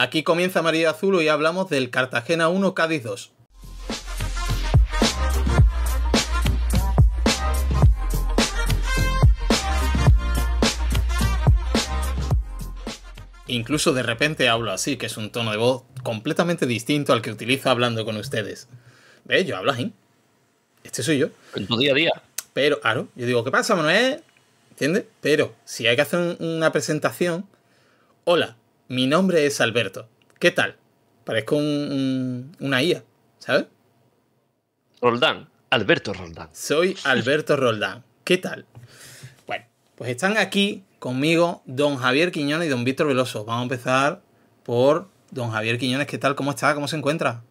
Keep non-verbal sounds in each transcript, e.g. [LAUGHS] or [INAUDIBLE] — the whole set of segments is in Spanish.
Aquí comienza María Azul y hablamos del Cartagena 1 Cádiz 2. Incluso de repente hablo así, que es un tono de voz completamente distinto al que utilizo hablando con ustedes. Ve, yo hablo así. Este soy yo. En tu día a día. Pero, claro, yo digo, ¿qué pasa, Manuel? ¿Entiendes? Pero, si hay que hacer una presentación, hola, mi nombre es Alberto. ¿Qué tal? Parezco un, una IA, ¿sabes? Roldán, Alberto Roldán. Soy Alberto Roldán. ¿Qué tal? Bueno, pues están aquí conmigo don Javier Quiñones y don Víctor Veloso. Vamos a empezar por don Javier Quiñones. ¿Qué tal? ¿Cómo está? ¿Cómo se encuentra?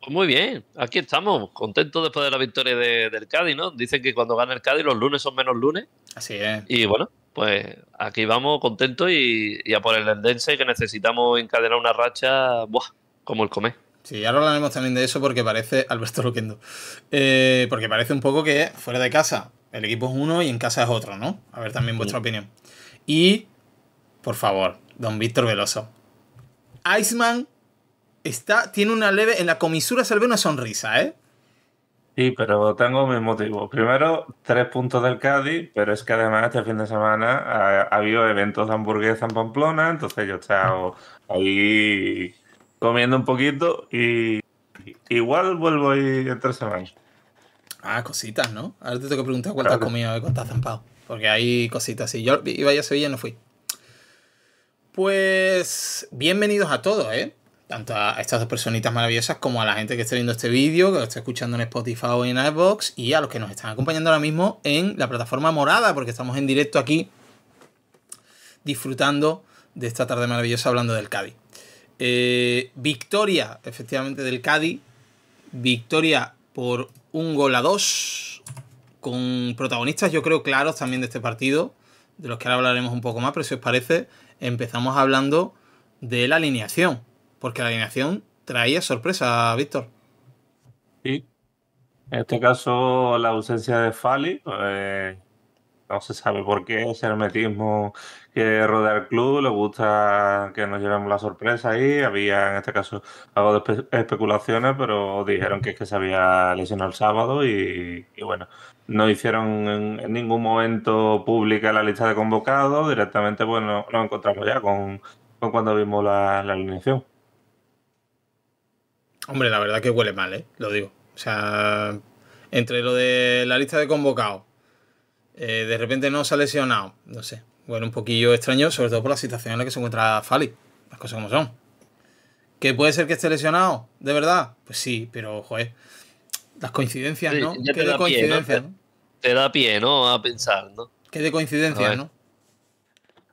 Pues muy bien, aquí estamos, contentos después de la victoria del Cádiz, ¿no? Dicen que cuando gana el Cádiz los lunes son menos lunes. Así es. Y bueno, pues aquí vamos contentos y, a por el y que necesitamos encadenar una racha buah, como el comer. Sí, ahora hablaremos también de eso porque parece, [LAUGHS] Alberto Luquendo, eh, porque parece un poco que fuera de casa el equipo es uno y en casa es otro, ¿no? A ver también vuestra opinión. Y, por favor, don Víctor Veloso. Iceman está, tiene una leve, en la comisura se le ve una sonrisa, ¿eh? Sí, pero tengo mis motivos. Primero, tres puntos del Cádiz, pero es que además este fin de semana ha, habido eventos de hamburguesa en Pamplona, entonces yo he ahí comiendo un poquito y igual vuelvo ahí entre semanas. Ah, cositas, ¿no? Ahora te tengo que preguntar cuántas has comido y cuántas has zampado, porque hay cositas. Y yo iba a Sevilla no fui. Pues bienvenidos a todos, ¿eh? tanto a estas dos personitas maravillosas como a la gente que esté viendo este vídeo, que lo esté escuchando en Spotify o en iVoox y a los que nos están acompañando ahora mismo en la plataforma morada, porque estamos en directo aquí disfrutando de esta tarde maravillosa hablando del Cádiz. Eh, victoria, efectivamente, del Cádiz. Victoria por un gol a dos, con protagonistas yo creo claros también de este partido, de los que ahora hablaremos un poco más, pero si os parece, empezamos hablando de la alineación porque la alineación traía sorpresa, a Víctor. Sí. En este caso, la ausencia de Fali, pues, no se sabe por qué, ese hermetismo que rodea el club, le gusta que nos llevemos la sorpresa ahí. Había, en este caso, algo de especulaciones, pero dijeron que es que se había lesionado el sábado y, bueno, no hicieron en, ningún momento pública la lista de convocados, directamente bueno pues, nos encontramos ya con, cuando vimos la alineación. Hombre, la verdad que huele mal, ¿eh? Lo digo. O sea, entre lo de la lista de convocados, eh, de repente no se ha lesionado, no sé. Huele un poquillo extraño, sobre todo por la situación en la que se encuentra Fali. Las cosas como son. ¿Que puede ser que esté lesionado? ¿De verdad? Pues sí, pero, joder. Las coincidencias, ¿no? ¿Qué de coincidencias, ¿no? Te, da pie, ¿no? A pensar, ¿no? ¿Qué de coincidencias, ¿no?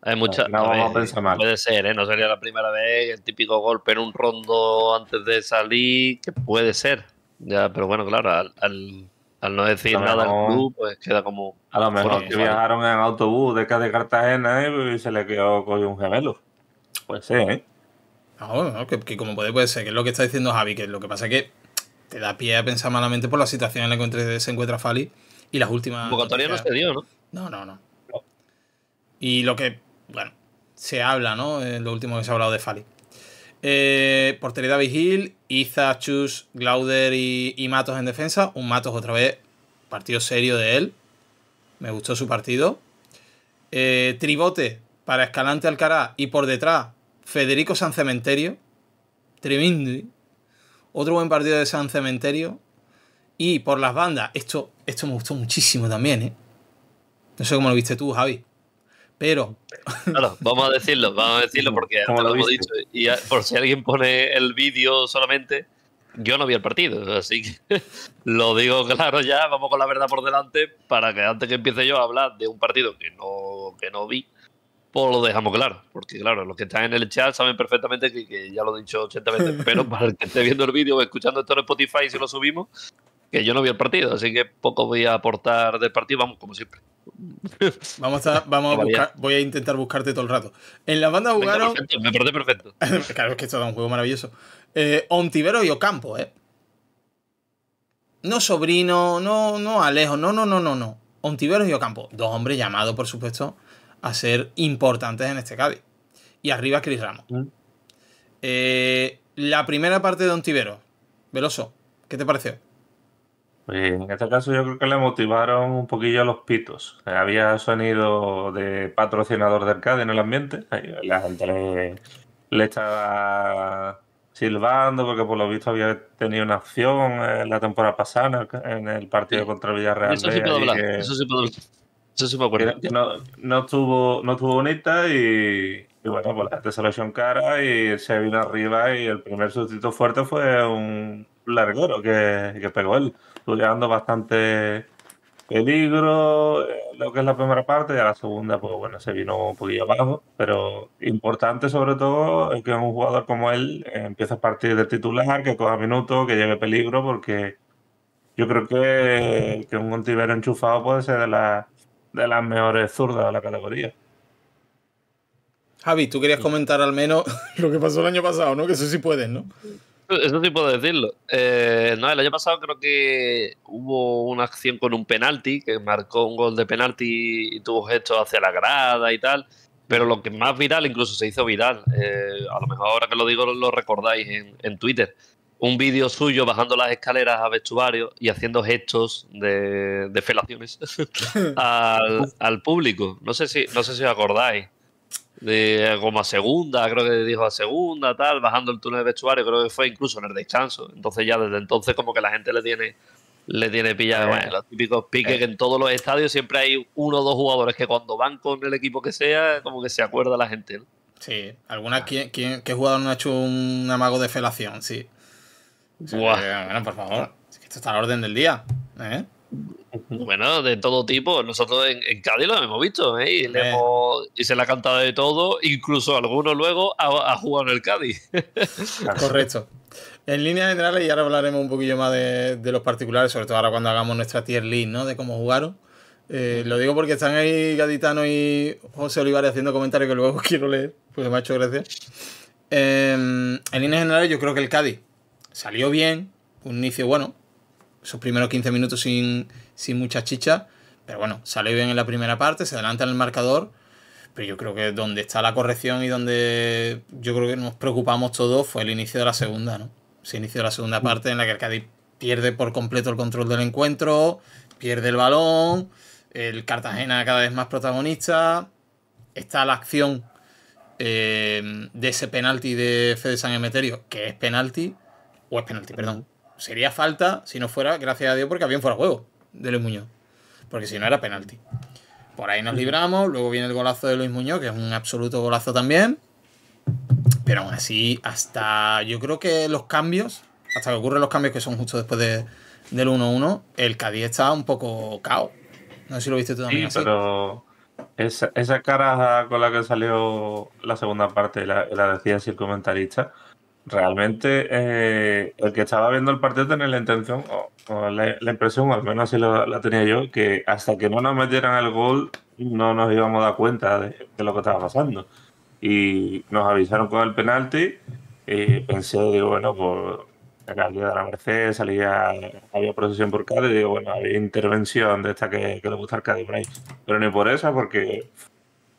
Hay muchas. No, vamos a pensar mal. Puede ser, ¿eh? No sería la primera vez el típico golpe en un rondo antes de salir, que puede ser. Ya, pero bueno, claro, al, al, no decir pues nada al club, pues queda como. A lo mejor que pues viajaron en autobús de acá de Cartagena ¿eh? y se le quedó con un gemelo. Puede ser, ¿eh? No, no, que, como puede, puede ser, que es lo que está diciendo Javi, que lo que pasa es que te da pie a pensar malamente por la situación en la que se encuentra Fali y las últimas. Convocatoria no se dio, ¿no? No, no, no. Y lo que bueno, se habla, ¿no? En eh, lo último que se ha hablado de Fali. Eh, portería Iza, Chus, Glauder y, Matos en defensa. Un Matos otra vez, partido serio de él. Me gustó su partido. Eh, tribote para Escalante Alcaraz y por detrás Federico San Cementerio. Tremendo. ¿eh? Otro buen partido de San Cementerio. Y por las bandas, esto, esto me gustó muchísimo también, ¿eh? No sé cómo lo viste tú, Javi pero. Claro, vamos a decirlo, vamos a decirlo porque antes lo, hemos dicho. Y por si alguien pone el vídeo solamente, yo no vi el partido, así que [LAUGHS] lo digo claro ya, vamos con la verdad por delante, para que antes que empiece yo a hablar de un partido que no, que no vi, pues lo dejamos claro. Porque claro, los que están en el chat saben perfectamente que, que ya lo he dicho 80 veces, [LAUGHS] pero para el que esté viendo el vídeo o escuchando esto en Spotify, si lo subimos, que yo no vi el partido, así que poco voy a aportar del partido, vamos, como siempre. Vamos a, vamos a buscar, voy a intentar buscarte todo el rato. En la banda jugaron. me perfecto. [LAUGHS] claro, es que esto da un juego maravilloso. Eh, Ontivero y Ocampo, ¿eh? No sobrino, no, no Alejo, no, no, no, no, no. Ontiveros y Ocampo, dos hombres llamados, por supuesto, a ser importantes en este Cádiz. Y arriba Cris Ramos. Mm. Eh, la primera parte de Ontivero Veloso, ¿qué te pareció? en este caso yo creo que le motivaron un poquillo a los pitos. Había sonido de patrocinador de arcade en el ambiente. La gente le, estaba silbando porque por lo visto había tenido una acción eh, la temporada pasada en el partido contra Villarreal. Eso sí puedo hablar, eso sí puedo Eso sí puede no, no, estuvo, no bonita y, bueno, pues la gente se cara y se vino arriba y el primer sustituto fuerte fue un largoro que pegó él estudiando bastante peligro, eh, lo que es la primera parte, y a la segunda, pues bueno, se vino un poquillo abajo, pero importante sobre todo es que un jugador como él eh, empiece a partir de titular, que coja minutos, que lleve peligro, porque yo creo que, que un Contivero enchufado puede ser de, la, de las mejores zurdas de la categoría. Javi, tú querías comentar al menos [LAUGHS] lo que pasó el año pasado, ¿no? Que eso sí puedes, ¿no? Eso sí puedo decirlo. Eh, no, el año pasado creo que hubo una acción con un penalti, que marcó un gol de penalti y tuvo gestos hacia la grada y tal. Pero lo que más viral, incluso se hizo viral, eh, a lo mejor ahora que lo digo lo recordáis en, Twitter, un vídeo suyo bajando las escaleras a vestuario y haciendo gestos de, felaciones [LAUGHS] al, público. No sé si, no sé si os acordáis de goma segunda, creo que dijo a segunda, tal, bajando el túnel de vestuario, creo que fue incluso en el descanso. Entonces ya desde entonces como que la gente le tiene le tiene pillado eh. bueno, los típicos piques eh. que en todos los estadios siempre hay uno o dos jugadores que cuando van con el equipo que sea, como que se acuerda la gente, Sí, alguna ¿quién, qué jugador no ha hecho un amago de felación, sí. bueno, por favor, esto está a la orden del día, ¿eh? Bueno, de todo tipo. Nosotros en, Cádiz lo hemos visto, ¿eh? eh. Y, se la ha cantado de todo, incluso algunos luego ha, jugado en el Cádiz. Correcto. En líneas generales, y ahora hablaremos un poquillo más de, los particulares, sobre todo ahora cuando hagamos nuestra tier list, ¿no? De cómo jugaron. Eh, lo digo porque están ahí Gaditano y José Olivares haciendo comentarios que luego [LAUGHS] quiero leer, porque me ha hecho gracia. Em, en líneas generales, yo creo que el Cádiz salió bien, un inicio bueno, sus primeros 15 minutos sin, sin mucha chicha. Pero bueno, sale bien en la primera parte, se adelanta en el marcador. Pero yo creo que donde está la corrección y donde yo creo que nos preocupamos todos fue el inicio de la segunda, ¿no? Se inició la segunda mm. parte en la que el Cádiz pierde por completo el control del encuentro, pierde el balón, el Cartagena cada vez más protagonista. Está la acción eh, de ese penalti de Fede San Emeterio, que es penalti, o es penalti, perdón, sería falta si no fuera, gracias a Dios, porque había un fuera juego de Luis Muñoz. Porque si no era penalti. Por ahí nos libramos, luego viene el golazo de Luis Muñoz, que es un absoluto golazo también. Pero aún así, hasta yo creo que los cambios, hasta que ocurren los cambios que son justo después del 1-1, el Cádiz está un poco cao. No sé si lo viste tú también. pero esa, cara con la que salió la segunda parte, la, la decía el comentarista, realmente eh, el que estaba viendo el partido tenía la intención, o, la, impresión, al menos así la, tenía yo, que hasta que no nos metieran el gol no nos íbamos a dar cuenta de, lo que estaba pasando. Y nos avisaron con el penalti y pensé, digo, bueno, pues calidad de la Merced, salía, había procesión por Cádiz, digo, bueno, había intervención de esta que, que le gusta al Cádiz Pero ni por esa, porque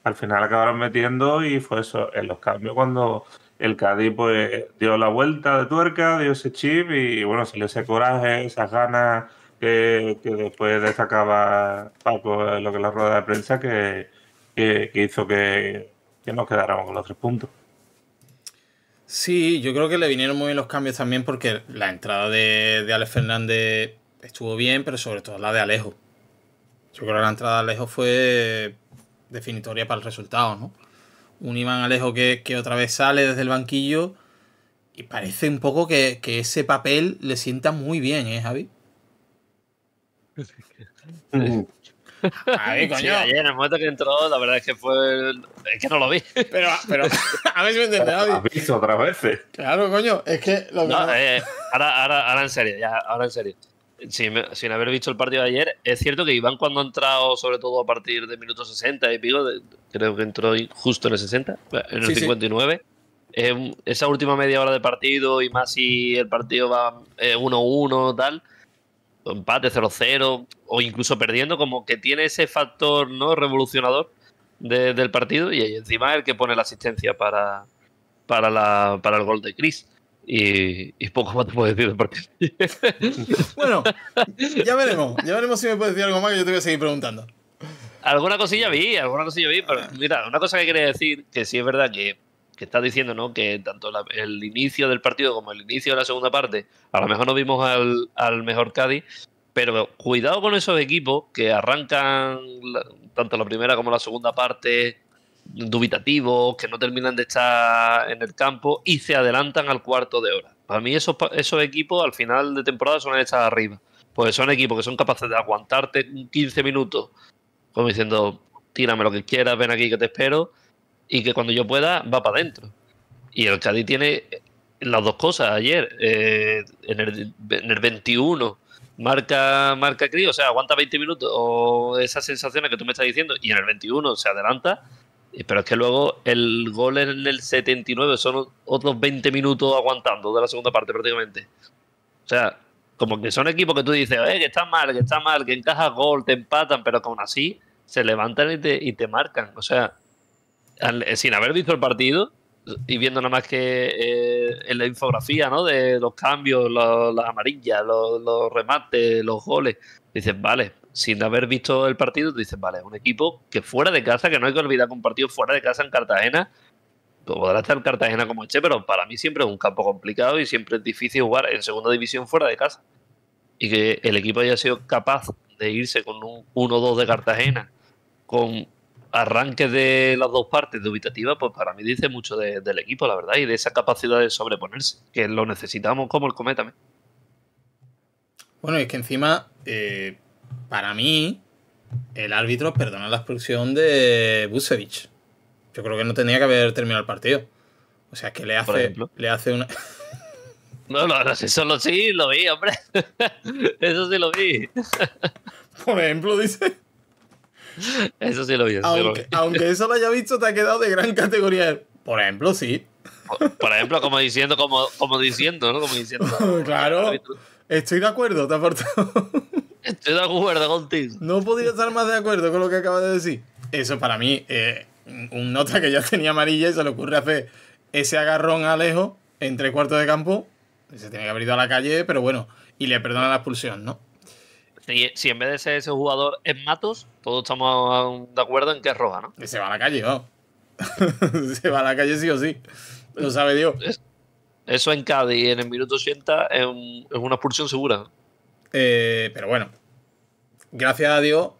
al final acabaron metiendo y fue eso, en los cambios cuando el Cádiz pues dio la vuelta de tuerca, dio ese chip y bueno, salió ese coraje, esas ganas que, después destacaba Paco en lo que la rueda de prensa que, que, hizo que, que nos quedáramos con los tres puntos. Sí, yo creo que le vinieron muy bien los cambios también porque la entrada de, de Alex Fernández estuvo bien, pero sobre todo la de Alejo. Yo creo que la entrada de Alejo fue definitoria para el resultado, ¿no? un Iván Alejo que, que, otra vez sale desde el banquillo y parece un poco que, que ese papel le sienta muy bien, ¿eh, Javi? Mm. A ver, coño. ayer en el momento que entró, la verdad es que fue. Es que no lo vi. Pero, pero [LAUGHS] a ver si me has visto otras veces. Claro, coño. Es que lo eh, ahora, ahora, ahora en serio, ya, ahora en serio sin, haber visto el partido de ayer, es cierto que Iván cuando ha entrado, sobre todo a partir de minutos 60 y pico, creo que entró justo en el 60, en el 59, esa última media hora de partido y más si el partido va 1-1 eh, tal, empate 0-0 o incluso perdiendo, como que tiene ese factor no revolucionador del partido y encima el que pone la asistencia para, para, para el gol de Chris. Y, poco más te puedo decir de qué. [LAUGHS] bueno, ya veremos. Ya veremos si me puedes decir algo más que yo te voy a seguir preguntando. Alguna cosilla vi, alguna cosilla vi, pero mira, una cosa que quería decir, que sí es verdad que, que estás diciendo, ¿no? Que tanto el inicio del partido como el inicio de la segunda parte, a lo mejor no vimos al, mejor Cádiz, pero cuidado con esos equipos que arrancan tanto la primera como la segunda parte dubitativos, que no terminan de estar en el campo y se adelantan al cuarto de hora. Para mí esos, esos equipos al final de temporada son estar arriba. Pues son equipos que son capaces de aguantarte 15 minutos, como diciendo, tírame lo que quieras, ven aquí que te espero, y que cuando yo pueda va para adentro. Y el Cádiz tiene las dos cosas ayer, eh, en, el, 21 marca, marca Cri, o sea, aguanta 20 minutos o esas sensaciones que tú me estás diciendo y en el 21 se adelanta eh, pero es que luego el gol en el 79 son otros 20 minutos aguantando de la segunda parte prácticamente. O sea, como que son equipos que tú dices, eh, que está mal, que está mal, que encaja gol, te empatan, pero aún así se levantan y te, marcan. O sea, eh, sin haber visto el partido y viendo nada más que en la infografía, ¿no? De los cambios, las amarillas, los remates, los goles. Dices, vale, sin haber visto el partido, te dices, vale, un equipo que fuera de casa, que no hay que olvidar que un partido fuera de casa en Cartagena, pues podrá estar Cartagena como Eche, pero para mí siempre es un campo complicado y siempre es difícil jugar en segunda división fuera de casa. Y que el equipo haya sido capaz de irse con un 1-2 de Cartagena, con arranques de las dos partes de pues para mí dice mucho del equipo, la verdad, y de esa capacidad de sobreponerse, que lo necesitamos como el Cometa. ¿eh? Bueno, y es que encima, eh, para mí, el árbitro perdona la expulsión de Bucevic. Yo creo que no tenía que haber terminado el partido. O sea, que le hace, le hace una. [LAUGHS] No, no, no, eso lo, sí lo vi, hombre. [LAUGHS] Eso sí lo vi. Por ejemplo, dice. Eso sí lo vi. aunque, eso lo haya visto, te ha quedado de gran categoría. Por ejemplo, sí. Por, ejemplo, como diciendo, como, como diciendo, ¿no? Como diciendo. [LAUGHS] claro. Estoy de acuerdo, te apartado. Estoy de acuerdo contigo. No podría estar más de acuerdo con lo que acabas de decir. Eso para mí, eh, un nota que ya [LAUGHS] tenía amarilla y se le ocurre hacer ese agarrón a Alejo entre cuartos de campo. Se tiene que haber ido a la calle, pero bueno, y le perdona la expulsión, ¿no? Si, en vez de ser ese jugador es Matos, todos estamos de acuerdo en que es roja, ¿no? Y se va a la calle, ¿no? [LAUGHS] se va a la calle sí o sí. Lo sabe Dios. Eso en Cádiz, en el minuto 80, es una expulsión segura. Eh, pero bueno, gracias a Dios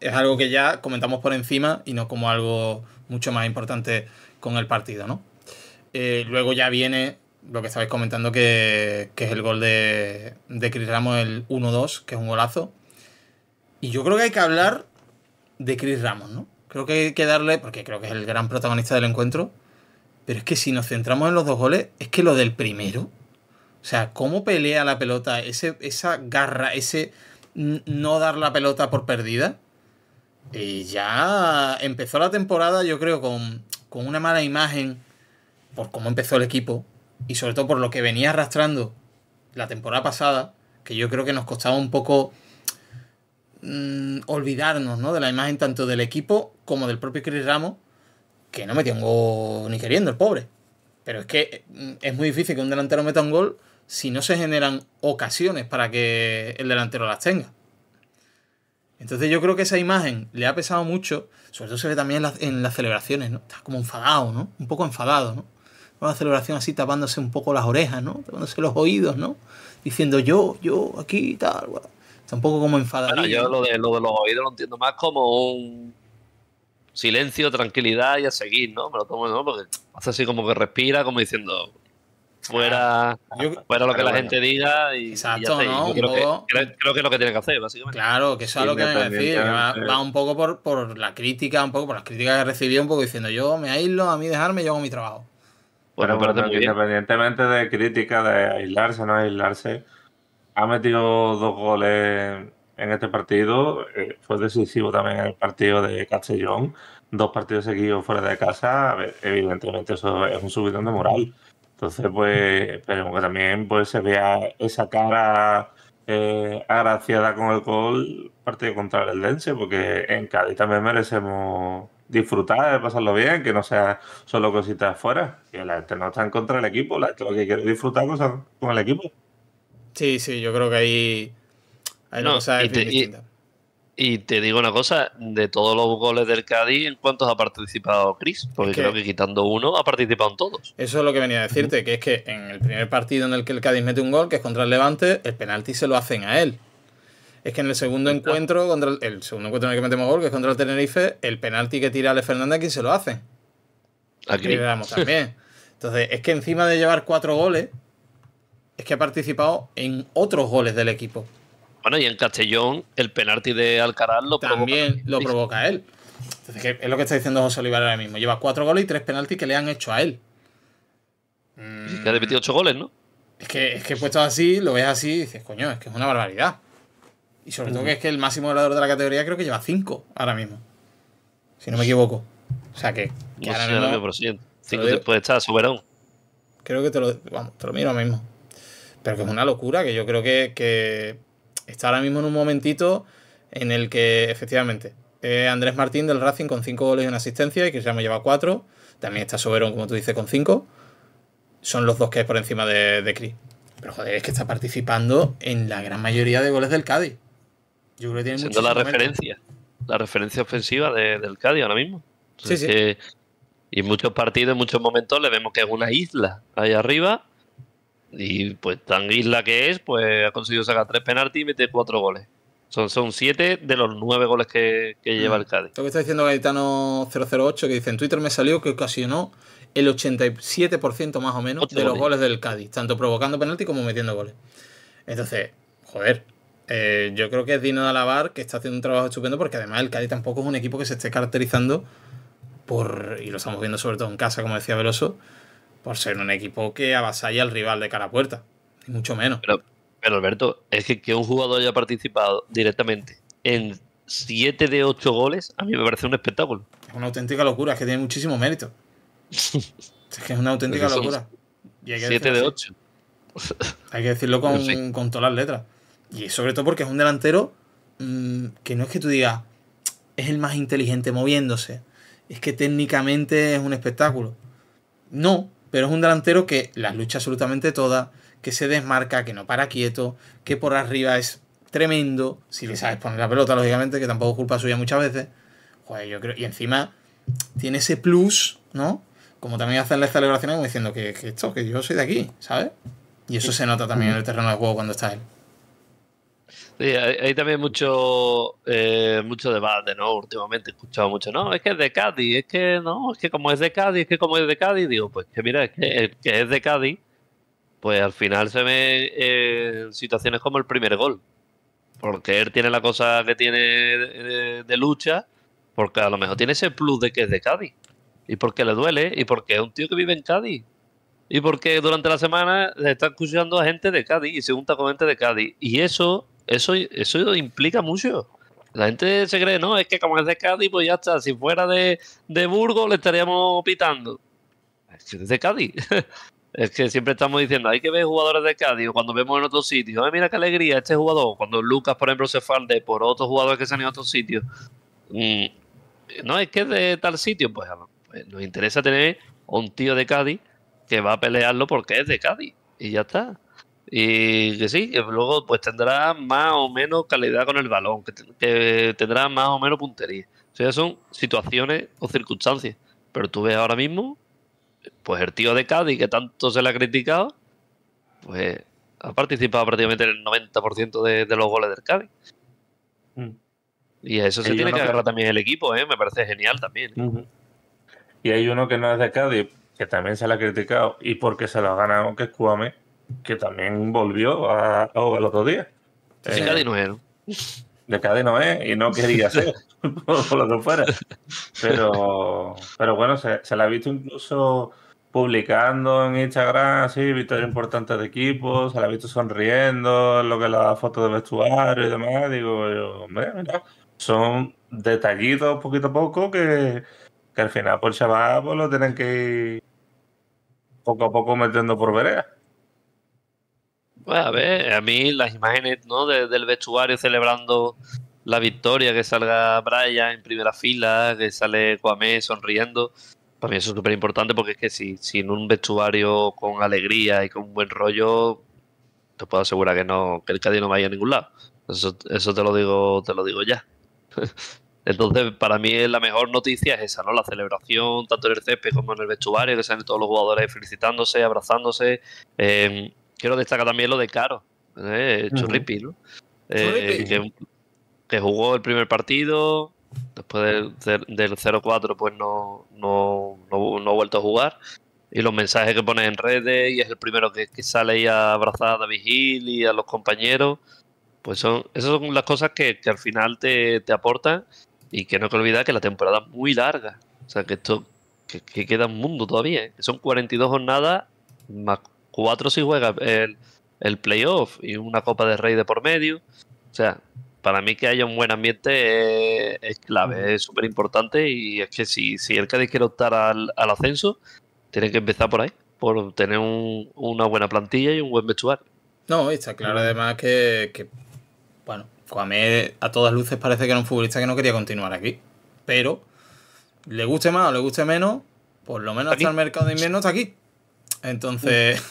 es algo que ya comentamos por encima y no como algo mucho más importante con el partido, ¿no? Eh, luego ya viene lo que estabais comentando que, es el gol de, de Chris Ramos, el 1-2, que es un golazo. Y yo creo que hay que hablar de Chris Ramos, ¿no? Creo que hay que darle, porque creo que es el gran protagonista del encuentro, pero es que si nos centramos en los dos goles, es que lo del primero o sea, cómo pelea la pelota, ese, esa garra, ese no dar la pelota por perdida. Y eh, ya empezó la temporada, yo creo, con, una mala imagen por cómo empezó el equipo y sobre todo por lo que venía arrastrando la temporada pasada, que yo creo que nos costaba un poco mm, olvidarnos ¿no? de la imagen tanto del equipo como del propio Chris Ramos, que no me tengo ni queriendo, el pobre. Pero es que mm, es muy difícil que un delantero meta un gol si no se generan ocasiones para que el delantero las tenga. Entonces yo creo que esa imagen le ha pesado mucho, sobre todo se ve también en las, celebraciones, ¿no? Está como enfadado, ¿no? Un poco enfadado, ¿no? Una celebración así tapándose un poco las orejas, ¿no? Tapándose los oídos, ¿no? Diciendo yo, yo, aquí y tal, bueno. Está un poco como enfadado. yo lo de, lo de los oídos lo entiendo más como un silencio, tranquilidad y a seguir, ¿no? Me lo tomo, ¿no? Porque hace así como que respira, como diciendo, fuera, lo que la gente diga y, creo, que, es lo que tiene que hacer, básicamente. Claro, que eso es lo que decir. Va, un poco por, por, la crítica, un poco por las críticas que recibió, un poco diciendo yo me aíslo, a mí dejarme, yo hago mi trabajo. Pues bueno, pero, independientemente de crítica, de aislarse no aislarse, ha metido dos goles en este partido. Eh, fue decisivo también en el partido de Castellón. Dos partidos seguidos fuera de casa. Evidentemente, eso es un subidón de moral. Entonces, pues, esperemos que también pues, se vea esa cara eh, agraciada con el gol de contra el Dense, porque en Cádiz también merecemos disfrutar, eh, pasarlo bien, que no sea solo cositas afuera. y la gente no está en contra del equipo, la gente que quiere disfrutar cosas con el equipo. Sí, sí, yo creo que ahí no, y te digo una cosa, de todos los goles del Cádiz, ¿en cuántos ha participado Chris? Porque creo que quitando uno, ha participado en todos. Eso es lo que venía a decirte, que es que en el primer partido en el que el Cádiz mete un gol, que es contra el Levante, el penalti se lo hacen a él. Es que en el segundo encuentro, contra el, segundo encuentro en el que metemos gol, que es contra el Tenerife, el penalti que tira Ale Fernández aquí se lo hace. Aquí. [LAUGHS] también. Entonces, es que encima de llevar cuatro goles, es que ha participado en otros goles del equipo. Bueno, y en Castellón el penalti de Alcaraz lo También lo provoca él. Entonces, es lo que está diciendo José Olivar ahora mismo. Lleva cuatro goles y tres penaltis que le han hecho a él. Mm. Que ha repetido ocho goles, ¿no? Es que, es puesto así, lo ves así y dices, coño, es que es una barbaridad. Y sobre todo que es que el máximo goleador de la categoría creo que lleva cinco ahora mismo. Si no me equivoco. O sea que. cinco después puede estar Creo que te lo, vamos, te lo miro ahora mismo. Pero que es una locura, que yo creo que, que está ahora mismo en un momentito en el que efectivamente Andrés Martín del Racing con cinco goles en una asistencia y que ya me lleva cuatro. También está Soberón, como tú dices, con cinco. Son los dos que hay por encima de, de Cris. Pero joder, es que está participando en la gran mayoría de goles del Cádiz. Yo creo que tiene Siendo la referencia, la referencia ofensiva del Cádiz ahora mismo. sí, sí. y en muchos partidos, en muchos momentos, le vemos que es una isla ahí arriba y pues tan isla que es, pues ha conseguido sacar tres penaltis y meter cuatro goles. Son, son siete de los nueve goles que, lleva el Cádiz. Lo que está diciendo Gaetano008, que dice en Twitter me salió que ocasionó el 87% más o menos de los goles del Cádiz, tanto provocando penalti como metiendo goles. Entonces, joder, eh, yo creo que es digno de alabar que está haciendo un trabajo estupendo porque además el Cádiz tampoco es un equipo que se esté caracterizando por, y lo estamos viendo sobre todo en casa, como decía Veloso, por ser un equipo que avasalla al rival de cara puerta, mucho menos. Pero, pero Alberto, es que que un jugador haya participado directamente en 7 de 8 goles, a mí me parece un espectáculo. Es una auténtica locura, es que tiene muchísimo mérito. [LAUGHS] es que es una auténtica locura. 7 de 8. Hay que decirlo con, con, todas las letras. Y sobre todo porque es un delantero mm, que no es que tú digas, es el más inteligente moviéndose. Es que técnicamente es un espectáculo. No, pero es un delantero que las lucha absolutamente todas, que se desmarca, que no para quieto, que por arriba es tremendo, si le sabes poner la pelota, lógicamente, que tampoco es culpa suya muchas veces. Joder, yo creo. Y encima tiene ese plus, ¿no? Como también hacen las celebraciones diciendo que, que, esto, que yo soy de aquí, ¿sabes? Y eso se nota también en el terreno de juego cuando está él. Sí, hay, también mucho, eh, mucho debate, ¿no? Últimamente he escuchado mucho, no, es que es de Cádiz, es que no, es que como es de Cádiz, es que como es de Cádiz, digo, pues que mira, es que, el que es de Cádiz, pues al final se ve en eh, situaciones como el primer gol, porque él tiene la cosa que tiene de, lucha, porque a lo mejor tiene ese plus de que es de Cádiz, y porque le duele, y porque es un tío que vive en Cádiz. Y porque durante la semana se está escuchando a gente de Cádiz y se junta con gente de Cádiz. Y eso eso, eso implica mucho. La gente se cree, no, es que como es de Cádiz, pues ya está. Si fuera de, de Burgos, le estaríamos pitando. Es que es de Cádiz. [LAUGHS] es que siempre estamos diciendo, hay que ver jugadores de Cádiz. Cuando vemos en otros sitios, mira qué alegría este jugador. Cuando Lucas, por ejemplo, se falde por otros jugadores que se han ido a otros sitios. Mm, no, es que es de tal sitio. Pues nos interesa tener un tío de Cádiz que va a pelearlo porque es de Cádiz. Y ya está. Y que sí, que luego pues tendrá más o menos calidad con el balón, que, tendrá más o menos puntería. O sea, son situaciones o circunstancias. Pero tú ves ahora mismo, pues el tío de Cádiz, que tanto se le ha criticado, pues ha participado prácticamente en el 90% de, los goles del Cádiz. Mm. Y a eso se tiene que agarrar también el equipo, ¿eh? me parece genial también. ¿eh? Y hay uno que no es de Cádiz, que también se le ha criticado, y porque se lo ha ganado, que es Cuame que también volvió a, el otro día. Eh, de Cádiz no y no quería ser, [LAUGHS] por, lo que fuera. Pero, pero bueno, se, la ha visto incluso publicando en Instagram, sí, victorias importantes de equipos se la ha visto sonriendo, lo que la foto de vestuario y demás, digo, hombre, mira, son detallitos poquito a poco que, que al final por chaval pues, lo tienen que ir poco a poco metiendo por vereda. Bueno, a ver, a mí las imágenes ¿no? del vestuario celebrando la victoria, que salga Brian en primera fila, que sale Kwame sonriendo, para mí eso es súper importante porque es que si, si, un vestuario con alegría y con un buen rollo, te puedo asegurar que no que el Cádiz no vaya a ningún lado. Eso, eso te lo digo, te lo digo ya. [LAUGHS] Entonces, para mí la mejor noticia es esa, ¿no? La celebración, tanto en el césped como en el vestuario, que salen todos los jugadores felicitándose, abrazándose. Eh, quiero destacar también lo de Caro, eh, Churripi, ¿no? Eh, que, jugó el primer partido, después del, del, 0-4 pues no, no, ha vuelto a jugar. Y los mensajes que pones en redes, y es el primero que, sale y a abrazar a David Hill y a los compañeros, pues son, esas son las cosas que, al final te, aportan y que no hay que que la temporada es muy larga. O sea, que esto que, queda un mundo todavía, ¿eh? que son 42 jornadas más cuatro si juega el, playoff y una Copa de Rey de por medio. O sea, para mí que haya un buen ambiente es, clave, es súper importante y es que si, si el Cádiz quiere optar al, ascenso, tiene que empezar por ahí, por tener una buena plantilla y un buen vestuario. No, está claro además que, que bueno, mí a todas luces parece que era un futbolista que no quería continuar aquí, pero le guste más o le guste menos, por lo menos hasta el mercado de invierno está aquí. Entonces,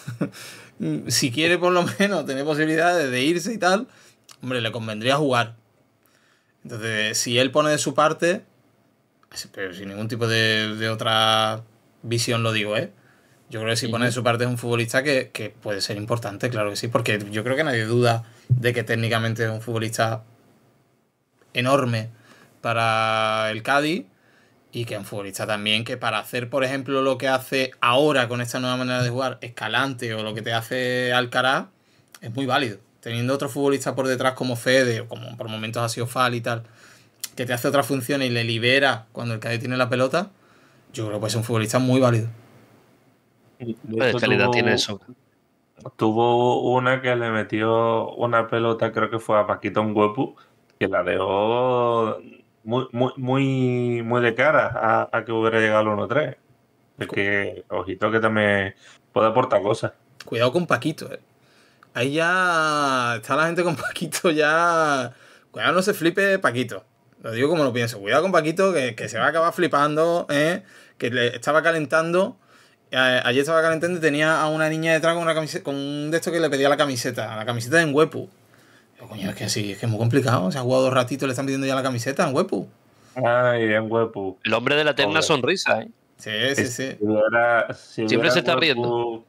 [LAUGHS] si quiere por lo menos tener posibilidades de irse y tal, hombre, le convendría jugar. Entonces, si él pone de su parte, pero sin ningún tipo de, otra visión lo digo, ¿eh? Yo creo que si pone de su parte es un futbolista que, que, puede ser importante, claro que sí, porque yo creo que nadie duda de que técnicamente es un futbolista enorme para el Cádiz y que un futbolista también que para hacer, por ejemplo, lo que hace ahora con esta nueva manera de jugar Escalante o lo que te hace Alcaraz, es muy válido. Teniendo otro futbolista por detrás como Fede o como por momentos ha sido Fal y tal, que te hace otra función y le libera cuando el Cádiz tiene la pelota, yo creo que es un futbolista muy válido. De calidad tiene eso. Tuvo una que le metió una pelota, creo que fue a Paquito Huepu, que la dejó muy, muy, muy, muy de cara a, que hubiera llegado el 1-3. que ojito, que también puede aportar cosas. Cuidado con Paquito, eh. Ahí ya está la gente con [LAUGHS] Paquito ya. Cuidado, no se flipe Paquito. Lo digo como lo pienso. Cuidado con Paquito, que, se va a acabar flipando, ¿eh? que le estaba calentando. Ayer estaba calentando y tenía a una niña detrás con, una camiseta, con un de estos que le pedía la camiseta, la camiseta de huepu es que sí, es que es muy complicado. Se ha jugado dos ratitos le están pidiendo ya la camiseta en Huepu. Ay, en Huepu. El hombre de la eterna sonrisa, ¿eh? Sí, sí, sí. Siempre se está riendo.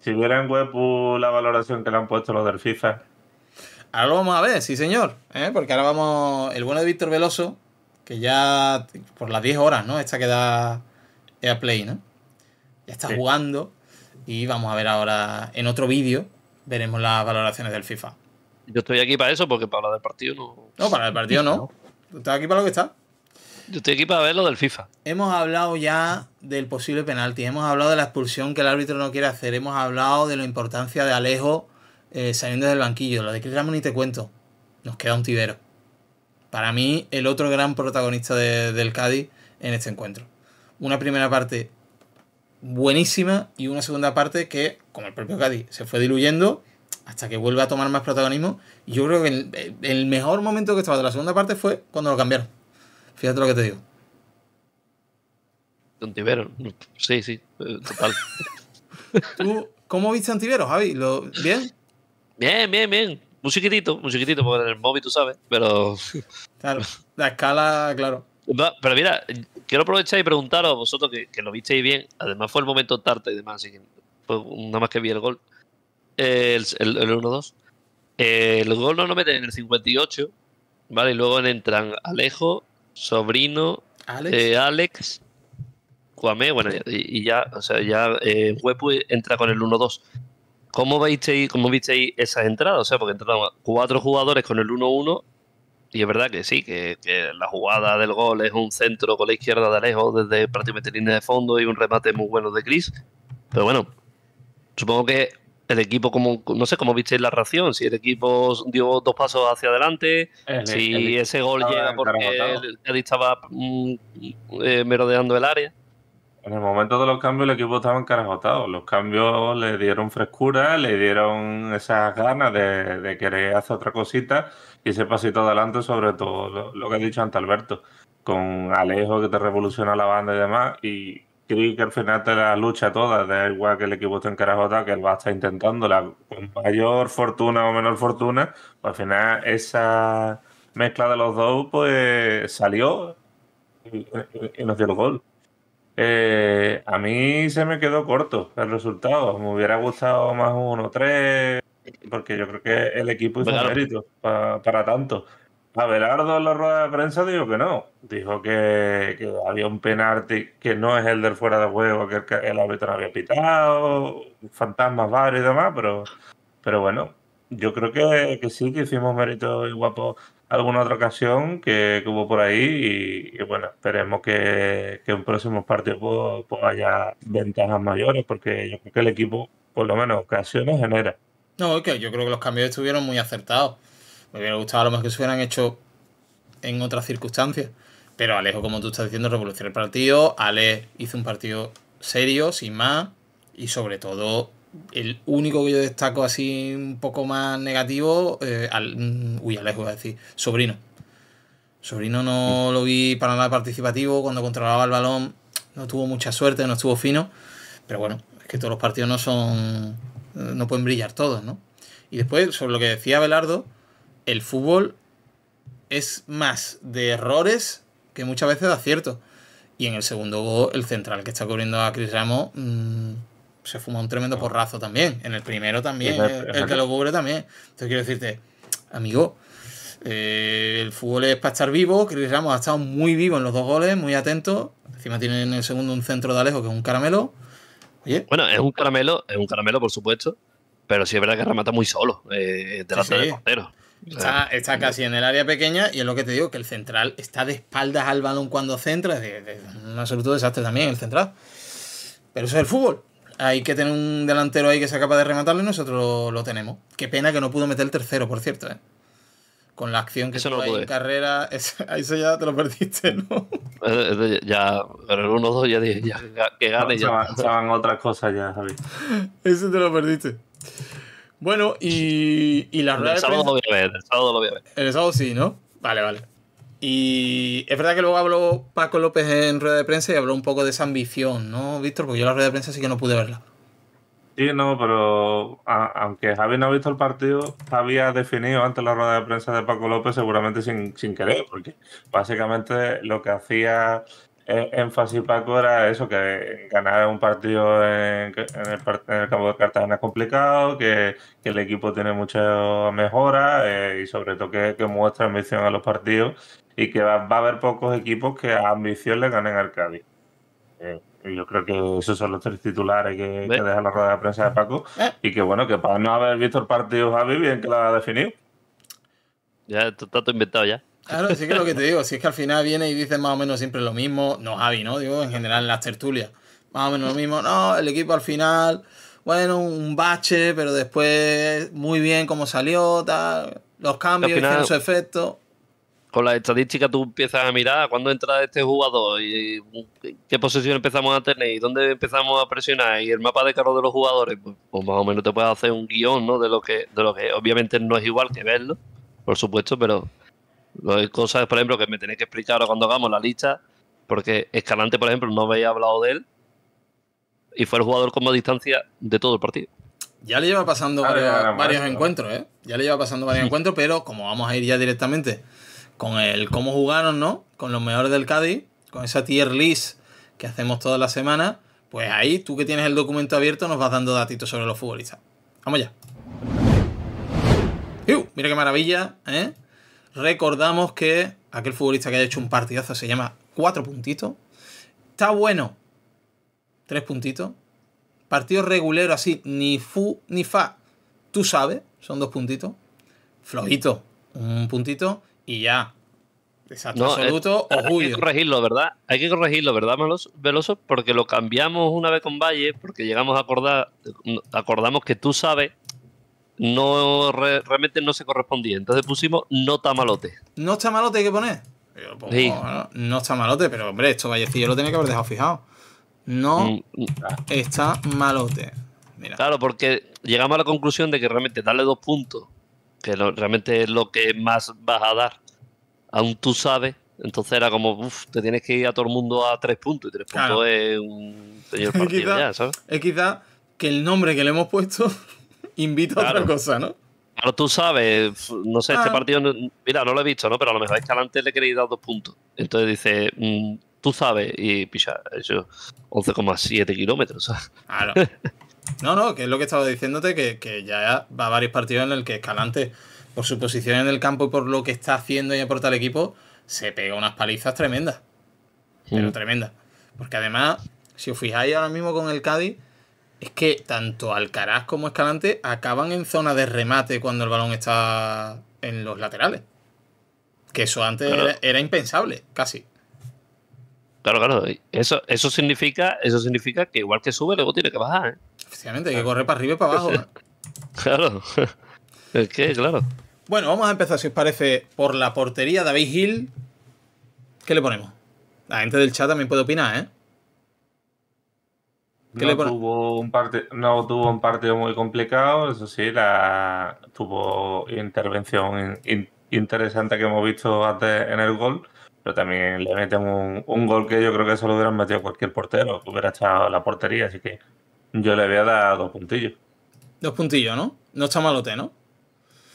Si hubiera en Huepu la valoración que le han puesto los del FIFA. Ahora lo vamos a ver, sí, señor. ¿eh? Porque ahora vamos. El bueno de Víctor Veloso, que ya por las 10 horas, ¿no? Esta que da Play, ¿no? Ya está jugando. Y vamos a ver ahora en otro vídeo, veremos las valoraciones del FIFA. Yo estoy aquí para eso, porque para hablar del partido no. No, para el partido no. estás aquí para lo que está. Yo estoy aquí para ver lo del FIFA. Hemos hablado ya del posible penalti, hemos hablado de la expulsión que el árbitro no quiere hacer, hemos hablado de la importancia de Alejo eh, saliendo del banquillo. Lo de que ni te cuento. Nos queda un tibero. Para mí, el otro gran protagonista del Cádiz en este encuentro. Una primera parte buenísima y una segunda parte que, como el propio Cádiz, se fue diluyendo hasta que vuelve a tomar más protagonismo. Yo creo que el, mejor momento que estaba de la segunda parte fue cuando lo cambiaron. Fíjate lo que te digo. Antivero. Sí, sí, eh, total. [LAUGHS] cómo viste Antivero, Javi? ¿Bien? Bien, bien, bien. Muy chiquitito, muy chiquitito, porque el móvil tú sabes, pero. [LAUGHS] Claro, la escala, claro. Pero mira, quiero aprovechar y preguntaros a vosotros que, lo visteis bien. Además, fue el momento tarde y demás, así que nada más que vi el gol el, 1-2. el gol no lo meten en el 58, ¿vale? Y luego entran Alejo, Sobrino, Alex, eh, bueno, y, ya, o sea, ya eh, Huepu entra con el 1-2. ¿Cómo visteis, ¿Cómo visteis esas entradas? O sea, porque entraron cuatro jugadores con el 1-1 y es verdad que sí, que, la jugada del gol es un centro con la izquierda de Alejo desde prácticamente línea de fondo y un remate muy bueno de Cris Pero bueno, supongo que el equipo, como, no sé cómo visteis la reacción, si el equipo dio dos pasos hacia adelante, si ese gol llega porque el estaba mm, eh, merodeando el área. En el momento de los cambios el equipo estaba encarajotado. Los cambios le dieron frescura, le dieron esas ganas de, querer hacer otra cosita y ese pasito adelante sobre todo lo, que ha dicho antes Alberto, con Alejo que te revoluciona la banda y demás. Creo que al final de la lucha toda, da igual que el equipo esté en carajota, que él va a estar intentándola con mayor fortuna o menor fortuna, pues al final esa mezcla de los dos pues salió y, nos dio el gol. Eh, a mí se me quedó corto el resultado, me hubiera gustado más 1-3, porque yo creo que el equipo hizo mérito para tanto. Abelardo en la rueda de prensa dijo que no. Dijo que, había un penalti que no es el del fuera de juego, que el, árbitro había pitado, fantasmas varios y demás, pero, pero bueno, yo creo que, sí, que hicimos mérito y guapo alguna otra ocasión que, hubo por ahí y, bueno, esperemos que, que en próximos partidos haya ventajas mayores porque yo creo que el equipo por lo menos ocasiones genera. No, que yo creo que los cambios estuvieron muy acertados. Me hubiera gustado a lo mejor que se hubieran hecho en otras circunstancias. Pero Alejo, como tú estás diciendo, revolucionó el partido. Ale hizo un partido serio, sin más. Y sobre todo, el único que yo destaco así un poco más negativo, eh, mm, uy, Alejo voy a decir, Sobrino. Sobrino no lo vi para nada participativo, cuando controlaba el balón no tuvo mucha suerte, no estuvo fino, pero bueno, es que todos los partidos no son, no pueden brillar todos, ¿no? Y después, sobre lo que decía Belardo, el fútbol es más de errores que muchas veces de acierto. Y en el segundo gol, el central que está cubriendo a Chris Ramos mm, se fuma un tremendo porrazo también. En el primero también, el, que lo cubre también. Entonces quiero decirte, amigo, eh, el fútbol es para estar vivo. Chris Ramos ha estado muy vivo en los dos goles, muy atento. Encima tiene en el segundo un centro de Alejo que es un caramelo. Oye. Bueno, es un caramelo, es un caramelo, por supuesto. Pero sí es verdad que remata muy solo, eh, delante del portero. Está, está, casi en el área pequeña y es lo que te digo, que el central está de espaldas al balón cuando centra. Es, un absoluto desastre también el central. Pero eso es el fútbol. Hay que tener un delantero ahí que sea capaz de rematarlo y nosotros lo, tenemos. Qué pena que no pudo meter el tercero, por cierto. ¿eh? Con la acción que se en carrera, [LAUGHS] eso, eso, ya te lo perdiste, ¿no? ya, pero uno dos ya dije, ya, que gane ya. Estaban otras cosas ya, Javi. Eso te lo perdiste. Bueno, y, y la rueda el de sábado prensa... lo voy a ver, el sábado lo voy a El sábado sí, ¿no? Vale, vale. Y es verdad que luego habló Paco López en rueda de prensa y habló un poco de esa ambición, ¿no, Víctor? Porque yo la rueda de prensa sí que no pude verla. Sí, no, pero aunque Javi no ha visto el partido, había definido antes la rueda de prensa de Paco López seguramente sin, sin querer, porque básicamente lo que hacía eh, énfasis, Paco, era eso, que ganar un partido en, el, campo de Cartagena es complicado, que, el equipo tiene muchas mejoras eh, y sobre todo que, muestra ambición a los partidos y que va, a haber pocos equipos que a ambición le ganen al Cádiz. Eh, yo creo que esos son los tres titulares que, que deja la rueda de prensa de Paco y que bueno, que para no haber visto el partido Javi, bien que lo ha definido. Ya, esto está todo inventado ya. Claro, sí que es lo que te digo, si es que al final viene y dice más o menos siempre lo mismo, no Javi, ¿no? Digo, en general en las tertulias, más o menos lo mismo, no, el equipo al final, bueno, un bache, pero después muy bien cómo salió, tal, los cambios final, hicieron su efecto. Con la estadísticas tú empiezas a mirar cuándo entra este jugador y qué posición empezamos a tener y dónde empezamos a presionar y el mapa de carro de los jugadores, pues, pues, más o menos te puedes hacer un guión, ¿no? De lo que, de lo que obviamente no es igual que verlo, por supuesto, pero hay cosas, por ejemplo, que me tenéis que explicar ahora cuando hagamos la lista, porque Escalante, por ejemplo, no había hablado de él y fue el jugador como más distancia de todo el partido. Ya le lleva pasando varios, encuentros, ¿eh? Ya le lleva pasando varios encuentros, pero como vamos a ir ya directamente con el cómo jugaron, ¿no? Con los mejores del Cádiz, con esa tier list que hacemos toda la semana, pues ahí tú que tienes el documento abierto nos vas dando datitos sobre los futbolistas. Vamos ya. Mira qué maravilla, ¿eh? Recordamos que aquel futbolista que haya hecho un partidazo se llama cuatro puntitos. Está bueno, tres puntitos. Partido regulero así, ni fu ni fa, tú sabes, son dos puntitos. Flojito, un puntito y ya. Exacto, absoluto o eh, Julio. Hay que corregirlo, ¿verdad? Hay que corregirlo, ¿verdad, Veloso? Porque lo cambiamos una vez con Valle, porque llegamos a acordar, acordamos que tú sabes no realmente no se correspondía. Entonces pusimos no malote. No malote hay que poner. Pues, no, está malote, pero hombre, esto vallecillo lo tenía que haber dejado fijado. No mm, mm. está malote. Claro, porque llegamos a la conclusión de que realmente darle dos puntos, que realmente es lo que más vas a dar, aún tú sabes, entonces era como, uff, te tienes que ir a todo el mundo a tres puntos, y tres puntos es un señor [LAUGHS] partido Es quizá que el nombre que le hemos puesto invito a otra cosa, ¿no? Claro, tú sabes, no sé, este ah. partido, mira, no lo he visto, ¿no? Pero a lo mejor Escalante este le queréis dar dos puntos. Entonces dice, mm, tú sabes, y picha, eso, 11,7 kilómetros. Claro. No, no, que es lo que estaba diciéndote, que, ya va a varios partidos en el que Escalante, por su posición en el campo y por lo que está haciendo y aporta al equipo, se pega unas palizas tremendas. Pero mm. tremendas. Porque además, si os fijáis ahora mismo con el Cádiz, es que tanto Alcaraz como Escalante acaban en zona de remate cuando el balón está en los laterales. Que eso antes era, impensable, casi. Claro, claro. Eso, eso, significa, eso significa que igual que sube, luego tiene que bajar. ¿eh? Efectivamente, hay que correr para arriba y para abajo. [LAUGHS] claro. [LAUGHS] Es que, claro. Bueno, vamos a empezar, si os parece, por la portería David Hill. ¿Qué le ponemos? La gente del chat también puede opinar, ¿eh? no, tuvo un partido muy complicado, eso sí, tuvo intervención interesante que hemos visto antes en el gol, pero también le meten un, gol que yo creo que se lo hubieran metido cualquier portero, que hubiera echado la portería, así que yo le voy a dar dos puntillos. Dos puntillos, ¿no? No está malote, ¿no?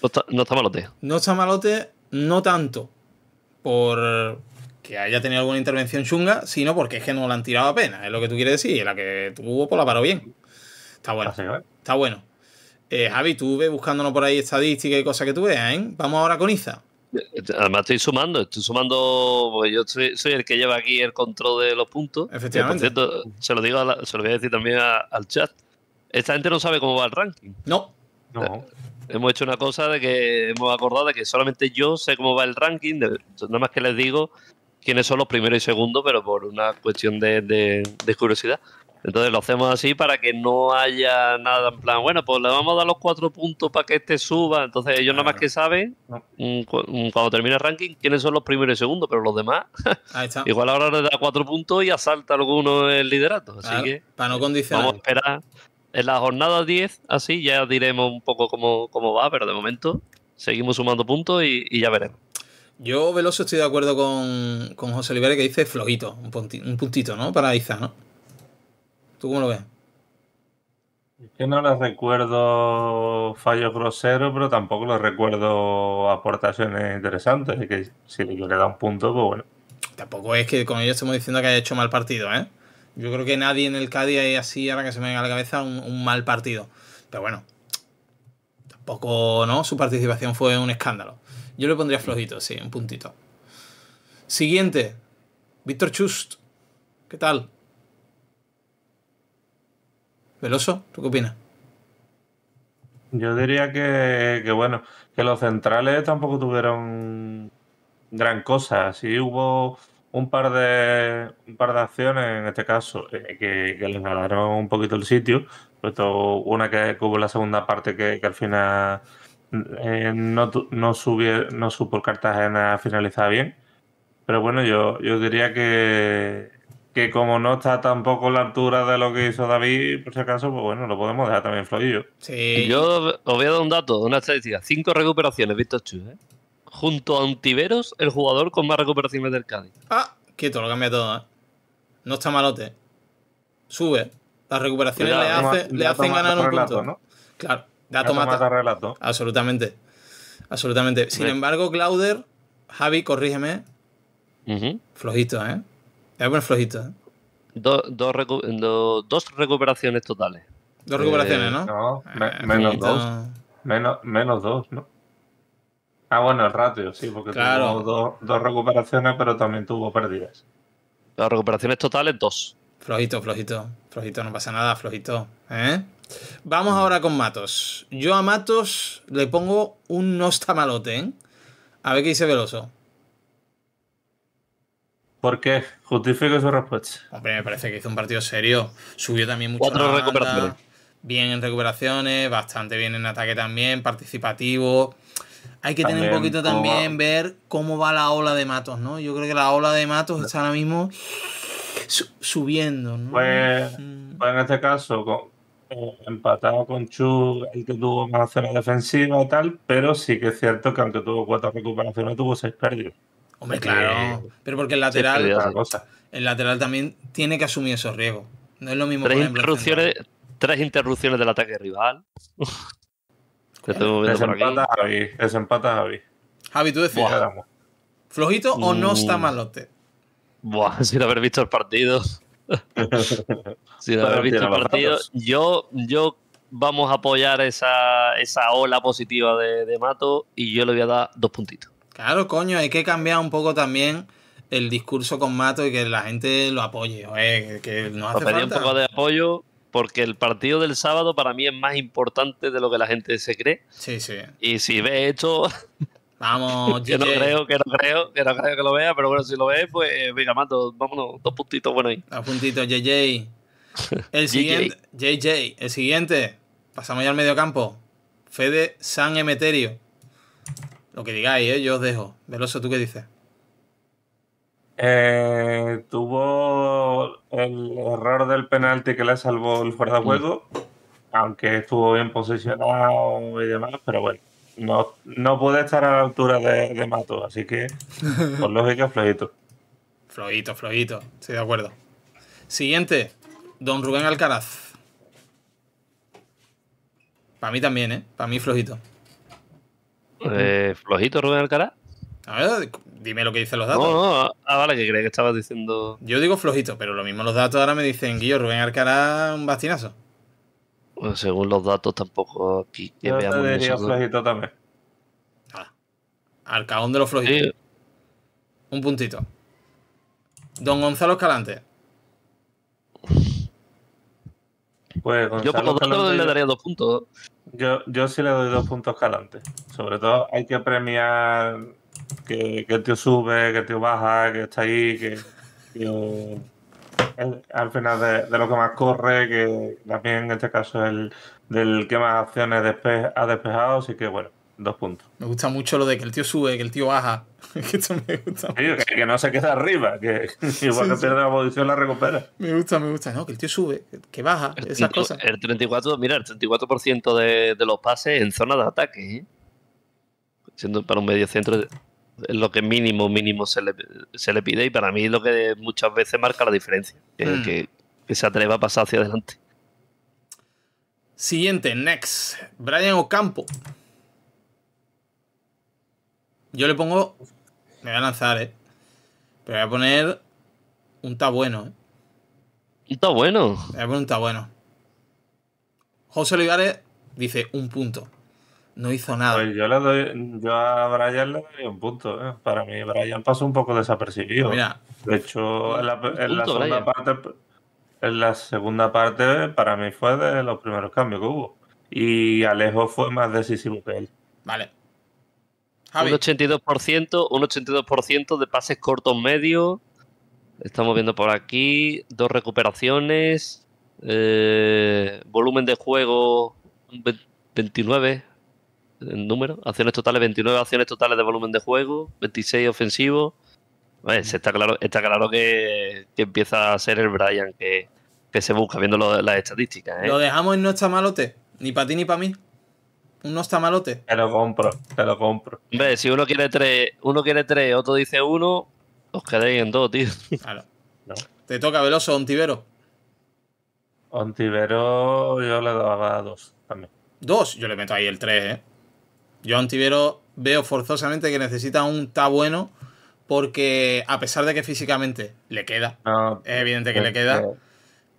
No no está malote. No está malote, no tanto por, ...que haya tenido alguna intervención chunga, sino porque es que no la han tirado apenas, es lo que tú quieres decir, y la que tuvo, pues la paró bien. Está bueno. Ah, Está bueno. Eh, Javi, tú ves buscándonos por ahí estadísticas y cosas que tú veas, ¿eh? Vamos ahora con Iza. Además estoy sumando, estoy sumando, porque yo soy, el que lleva aquí el control de los puntos. Efectivamente. se lo, digo voy a decir también al chat. Esta gente no sabe cómo va el ranking. No. No. Eh, hemos hecho una cosa de que hemos acordado de que solamente yo sé cómo va el ranking, de, nada más que les digo quiénes son los primeros y segundos, pero por una cuestión de, curiosidad. Entonces lo hacemos así para que no haya nada en plan, bueno, pues le vamos a dar los cuatro puntos para que este suba. Entonces ellos nada más que saben, cuando termina el ranking, quiénes son los primeros y segundos, pero los demás, [LAUGHS] igual ahora le da cuatro puntos y asalta alguno el liderato. Así que vamos a esperar. En la jornada 10, así ya diremos un poco cómo, cómo va, pero de momento seguimos sumando puntos y ya veremos. Yo, Veloso, estoy de acuerdo con, José Olivares que dice flojito, un, puntito, ¿no? Para Iza, ¿no? ¿Tú cómo lo ves? Es que no les recuerdo fallos groseros, pero tampoco les recuerdo aportaciones interesantes. Es que si le da un punto, pues bueno. Tampoco es que con ellos estemos diciendo que haya hecho mal partido, ¿eh? Yo creo que nadie en el Cádiz hay así, ahora que se me venga a la cabeza, un, mal partido. Pero bueno, tampoco, ¿no? Su participación fue un escándalo. Yo le pondría flojito, sí, un puntito. Siguiente. Víctor Chust. ¿Qué tal? Veloso, ¿tú qué opinas? Yo diría que, bueno, que los centrales tampoco tuvieron gran cosa. Sí hubo un par de un par de acciones en este caso eh, que, que, les ganaron un poquito el sitio, una que hubo en la segunda parte que al final eh, no, no, sube no supo Cartagena finalizar bien. Pero bueno, yo, yo diría que, que como no está tampoco a la altura de lo que hizo David, por si acaso, pues bueno, lo podemos dejar también flojillo. Sí. Yo os voy a dar un dato, una estadística. Cinco recuperaciones, visto Chu, ¿eh? Junto a Tiberos el jugador con más recuperaciones del Cádiz. Ah, quieto, lo cambia todo, ¿eh? No está malote. Sube. Las recuperaciones le, hacen ganar un punto. Claro. Gato, Absolutamente. Absolutamente. Sin embargo, Clauder, Javi, corrígeme. Flojito, ¿eh? Es bueno flojito. ¿eh? dos recuperaciones totales. Dos recuperaciones, eh, ¿no? No, eh, menos dos. Menos, dos, ¿no? Ah, bueno, el ratio, sí, porque tuvo dos, dos, recuperaciones, pero también tuvo pérdidas. Las recuperaciones totales, dos. Flojito, flojito. Flojito, no pasa nada, flojito. ¿Eh? Vamos ahora con Matos. Yo a Matos le pongo un no está ¿eh? A ver qué dice Veloso. ¿Por qué? Justifico su respuesta. Hombre, me parece que hizo un partido serio. Subió también mucho. Cuatro recuperaciones. Bien en recuperaciones, bastante bien en ataque también, participativo. Hay que tener un poquito también ver cómo va la ola de Matos, ¿no? Yo creo que la ola de Matos está ahora mismo subiendo, pues, mm. pues en este caso, eh, empatado con Chu, el que tuvo más acciones defensiva y tal, pero sí que es cierto que aunque tuvo cuatro recuperaciones, tuvo seis pérdidas. Hombre, claro. Pero porque el lateral. El lateral también tiene que asumir esos riesgos. No es lo mismo. Tres, interrupciones, tres interrupciones del ataque rival. que desempata Javi. Javi, tú decías. ¿Flojito o no está mm. malote? Buah, [LAUGHS] sin haber visto el partido. [LAUGHS] Sin haber visto el partido. Yo, yo vamos a apoyar esa, ola positiva de, Mato y yo le voy a dar dos puntitos. Claro, coño, hay que cambiar un poco también el discurso con Mato y que la gente lo apoye. Oye, que un poco de apoyo porque el partido del sábado para mí es más importante de lo que la gente se cree. Sí, sí. Y si ve esto, [LAUGHS] Vamos, Yo [LAUGHS] no creo, que no creo, que no creo que lo vea, pero bueno, si lo ves, pues eh, venga, Mando, vámonos, dos puntitos bueno ahí. Dos puntitos, [LAUGHS] JJ. El siguiente, JJ, el siguiente, pasamos ya al mediocampo. campo. Fede San Emeterio. Lo que digáis, ¿eh? yo os dejo. Veloso, ¿tú qué dices? Eh, tuvo el error del penalti que le salvó el fuera de juego, mm. aunque estuvo bien posicionado y demás, pero bueno no, no puede estar a la altura de, Mato, así que, por [LAUGHS] lógica, flojito. Flojito, flojito, estoy de acuerdo. Siguiente, Don Rubén Alcaraz. Para mí también, ¿eh? Para mí flojito. Eh, ¿Flojito Rubén Alcaraz? A ver, dime lo que dicen los datos. No, no, ah, que crees que estabas diciendo. Yo digo flojito, pero lo mismo los datos ahora me dicen, Guillo, Rubén Alcaraz, un bastinazo según los datos tampoco aquí. Que Yo veamos te diría flojito también. Ah. al de los flojitos. Un puntito. Don Gonzalo Escalante. Pues, yo por lo tanto le daría dos puntos. Yo, yo sí le doy dos puntos calante. Sobre todo hay que premiar que, que el tío sube, que el tío baja, que está ahí, que, que, al final de, lo que más corre, que también en este caso es el del que más acciones ha despejado, así que bueno, dos puntos. Me gusta mucho lo de que el tío sube, que el tío baja. [LAUGHS] que esto me gusta. Que, no se queda arriba, que [LAUGHS] igual que pierde la posición la recupera. Me gusta, me gusta, ¿no? Que el tío sube, que baja, el esas El 34, mira, el 34% de, los pases en zona de ataque, ¿eh? Siendo para un medio centro es lo que mínimo, mínimo se le, se pide y para mí es lo que muchas veces marca la diferencia, hmm. que, que, se atreva a pasar hacia adelante. Siguiente, next, Brian Ocampo. Yo le pongo, me voy a lanzar, ¿eh? Pero voy a poner un ta bueno, ¿eh? Un ta bueno. Voy a poner un ta bueno. José Olivares dice un punto no hizo nada. Pues yo, le doy, yo a Brian le doy un punto. ¿eh? Para mí, Brian pasó un poco desapercibido. de hecho, en la, segunda parte, para mí fue de los primeros cambios que hubo. Y Alejo fue más decisivo que él. Vale. Un 82%, un 82 de pases cortos medios. Estamos viendo por aquí dos recuperaciones. Eh, volumen de juego 29, en número. Acciones totales, 29 acciones totales de volumen de juego, 26 ofensivos. está claro, está claro que, empieza a ser el Brian que, se busca, viendo las estadísticas. ¿eh? Lo dejamos en no está malote, ni para ti ni para mí. Un no está malote. Te lo compro, te lo compro. si uno quiere tres, uno quiere tres, otro dice uno, os quedéis en dos, tío. Claro. Te toca Veloso, Ontivero. Ontivero yo le daba dos también. ¿Dos? Yo le meto ahí el tres, ¿eh? Yo Antivero veo forzosamente que necesita un ta bueno porque a pesar de que físicamente le queda, es evidente que eh, le queda.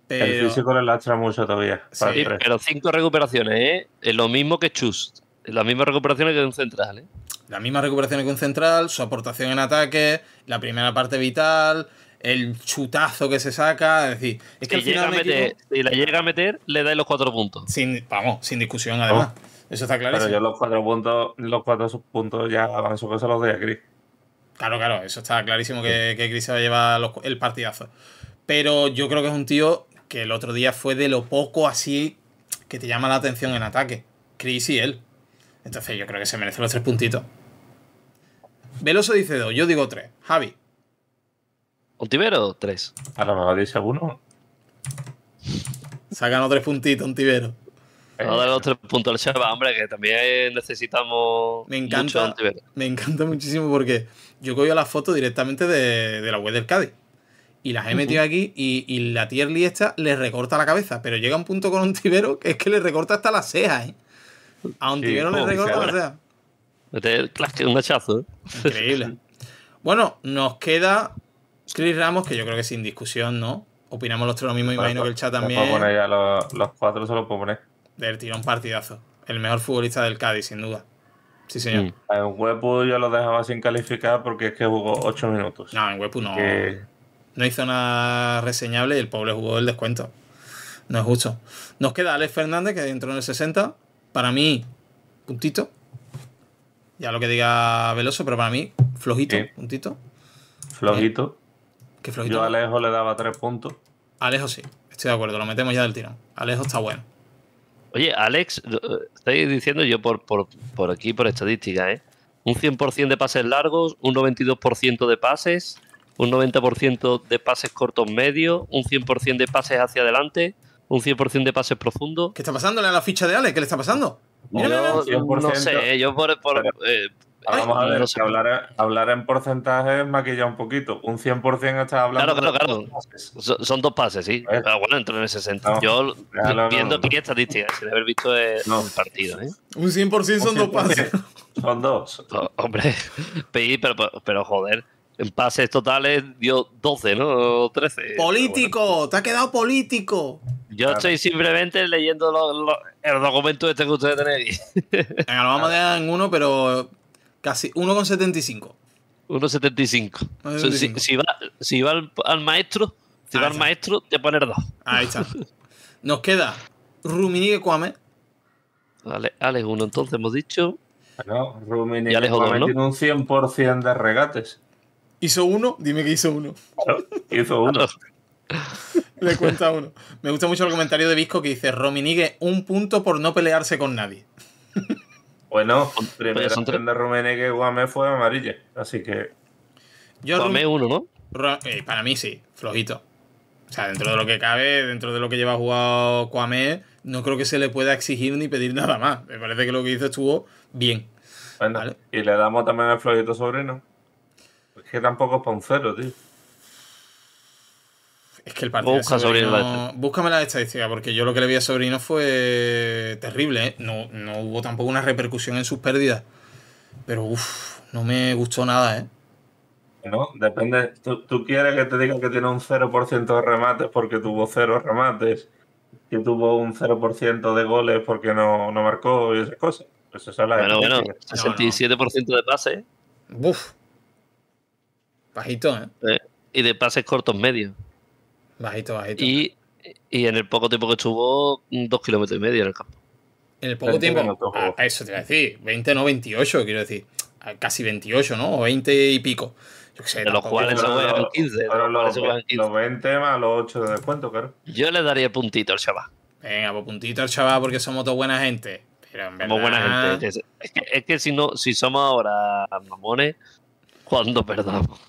Eh, el físico le lastra mucho todavía. Sí, pero cinco recuperaciones, ¿eh? Es lo mismo que Chus. Las mismas recuperaciones que un central, ¿eh? Las mismas recuperaciones que un central, su aportación en ataque, la primera parte vital, el chutazo que se saca. Es decir, es que si, si la llega a meter, le da los cuatro puntos. Sin, vamos, sin discusión, además. Oh. Eso está clarísimo. Pero yo los cuatro puntos, los cuatro puntos ya van su cosa los de Chris. Claro, claro, eso está clarísimo que, que Chris se va a llevar el partidazo. Pero yo creo que es un tío que el otro día fue de lo poco así que te llama la atención en ataque. Chris y él. Entonces yo creo que se merece los tres puntitos. Veloso dice dos, yo digo tres. Javi. ¿Ontivero? Tres. A va a decir uno. Sacan tres puntitos, Ontivero. Vamos a darle los tres al hombre, que también necesitamos. Me encanta. me encanta muchísimo porque yo cogido la foto directamente de, la web del Cádiz. Y las he metido aquí y, la tierli esta le recorta la cabeza. Pero llega un punto con Ontivero que es que le recorta hasta la ceja, ¿eh? A Ontivero le recorta las cejas. es un hachazo. ¿eh? Increíble. [LAUGHS] bueno, nos queda Chris Ramos, que yo creo que sin discusión, ¿no? Opinamos los tres lo mismo, imagino que el chat también. poner los, los cuatro, se los poner. Del tirón partidazo. El mejor futbolista del Cádiz, sin duda. Sí, señor. En mm. Huepu yo lo dejaba sin calificar porque es que jugó 8 minutos. No, en Huepu no. No hizo nada reseñable y el pobre jugó el descuento. No es justo. Nos queda Alex Fernández, que entró en el 60. Para mí, puntito. Ya lo que diga Veloso, pero para mí, flojito, puntito. Flojito. Eh, que flojito. Yo a Alejo le daba 3 puntos. Alejo sí, estoy de acuerdo, lo metemos ya del tirón. Alejo está bueno. Oye, Alex, eh, estáis diciendo yo por, por, aquí, por estadística, ¿eh? Un 100% de pases largos, un 92% de pases, un 90% de pases cortos medios, un 100% de pases hacia adelante, un 100% de pases profundos. ¿Qué está pasando a la ficha de Alex? ¿Qué le está pasando? no sé, yo por, Vamos a hablar, hablar, en porcentajes maquilla un poquito. Un 100% está hablando. Claro, claro, claro. Son, dos pases, sí. Pues, ah, bueno, entro en el 60. Yo viendo aquí estadísticas, sin haber visto el, partido. ¿eh? Un 100% son dos pases. Son dos. hombre, [LAUGHS] pero, pero joder. En pases totales dio 12, ¿no? 13. ¡Político! ¡Te ha quedado político! Yo estoy simplemente leyendo el documento este que ustedes tenéis. Venga, lo vamos a [LAUGHS] dejar en uno, pero Casi 1,75. 1,75. si, si, va, si va al, maestro, si va al maestro, te poner dos. Ahí está. Nos queda Ruminigue Kwame. dale Alex 1 entonces hemos dicho. No, Ruminigue Alex ¿no? tiene un 100% de regates. ¿Hizo uno? Dime que hizo uno. hizo uno. Le cuenta uno. Me gusta mucho el comentario de Visco que dice: Rominigue, un punto por no pelearse con nadie. Bueno, primero de tres. que Guamé fue amarilla, así que. Yo Guamé uno, ¿no? Eh, para mí sí, flojito. O sea, dentro de lo que cabe, dentro de lo que lleva jugado Guamé, no creo que se le pueda exigir ni pedir nada más. Me parece que lo que hizo estuvo bien. y le damos también al flojito sobrino. Es que tampoco es cero, tío. Es que el partido Búscame las estadísticas, porque yo lo que le vi a Sobrino fue terrible. ¿eh? No, no hubo tampoco una repercusión en sus pérdidas. Pero uff, no me gustó nada, ¿eh? No, depende. ¿Tú, quieres que te diga que tiene un 0% de remates porque tuvo cero remates? Que tuvo un 0% de goles porque no, marcó y esas cosas. eso pues es la bueno, bueno, 67% de pases. Uff Bajito, ¿eh? ¿eh? Y de pases cortos medios. Bajito, bajito. Y, y en el poco tiempo que estuvo, dos kilómetros y medio en el campo. En el poco tiempo, ah, eso te iba a decir, 20 no 28, quiero decir, ah, casi 28, ¿no? O 20 y pico. Yo qué sé, los cuales se juegan 15. los, 20 más los 8 de descuento, claro. Yo le daría puntito al chaval. Venga, pues puntito al chaval porque somos dos buena gente. Pero en Somos buena gente. Es que, es que, si, no, si somos ahora mamones, ¿cuándo perdamos?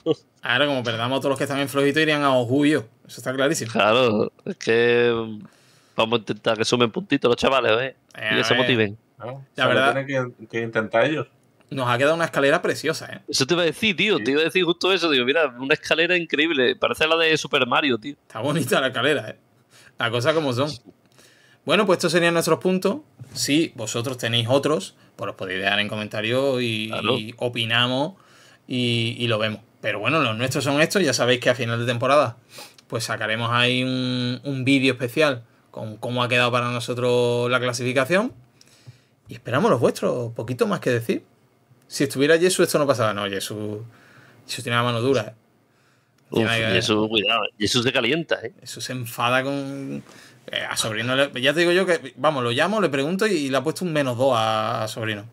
Ahora, como perdamos todos los que están en flojito, irían a ojuyo eso está clarísimo. Claro, es que vamos a intentar que sumen puntitos los chavales, ¿eh? eh y que se motiven. Ah, la verdad. Tienen que, intentar ellos. Nos ha quedado una escalera preciosa, ¿eh? Eso te iba a decir, tío. Te iba a decir justo eso. Digo, mira, una escalera increíble. Parece la de Super Mario, tío. Está bonita la escalera, ¿eh? La cosa como son. Bueno, pues estos serían nuestros puntos. Si vosotros tenéis otros, pues los podéis dejar en comentarios y, opinamos y, y, lo vemos. Pero bueno, los nuestros son estos. Ya sabéis que a final de temporada pues sacaremos ahí un, vídeo especial con cómo ha quedado para nosotros la clasificación. Y esperamos los vuestros, poquito más que decir. Si estuviera Jesús, esto no pasaba. No, Jesús, tiene la mano dura. ¿eh? Jesús, cuidado, ¿eh? Jesús se calienta. ¿eh? Jesús se enfada con. Eh, a sobrino, ya te digo yo que, vamos, lo llamo, le pregunto y le ha puesto un menos dos a, sobrino.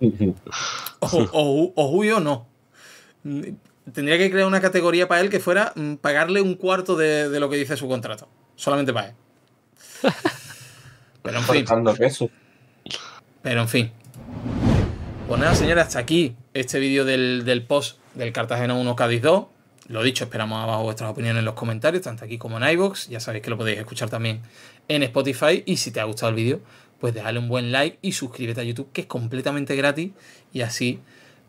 [LAUGHS] o, o, o, Julio no tendría que crear una categoría para él que fuera mm, pagarle un cuarto de, lo que dice su contrato. Solamente para él. [LAUGHS] Pero en fin. Pero en fin. Pues nada, señores, hasta aquí este vídeo del, post del Cartagena 1 Cádiz 2. Lo dicho, esperamos abajo vuestras opiniones en los comentarios, tanto aquí como en iVoox. Ya sabéis que lo podéis escuchar también en Spotify. Y si te ha gustado el vídeo, pues déjale un buen like y suscríbete a YouTube, que es completamente gratis. Y así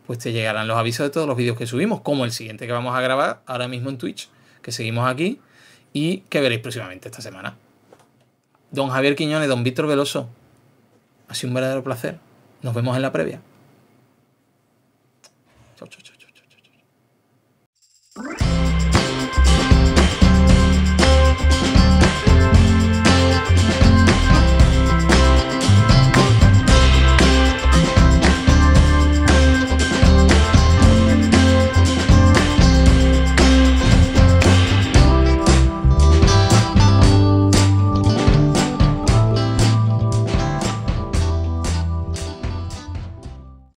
pues te llegarán los avisos de todos los vídeos que subimos, como el siguiente que vamos a grabar ahora mismo en Twitch, que seguimos aquí y que veréis próximamente esta semana. Don Javier Quiñones, don Víctor Veloso, ha sido un verdadero placer. Nos vemos en la previa. Chao, chao, chao.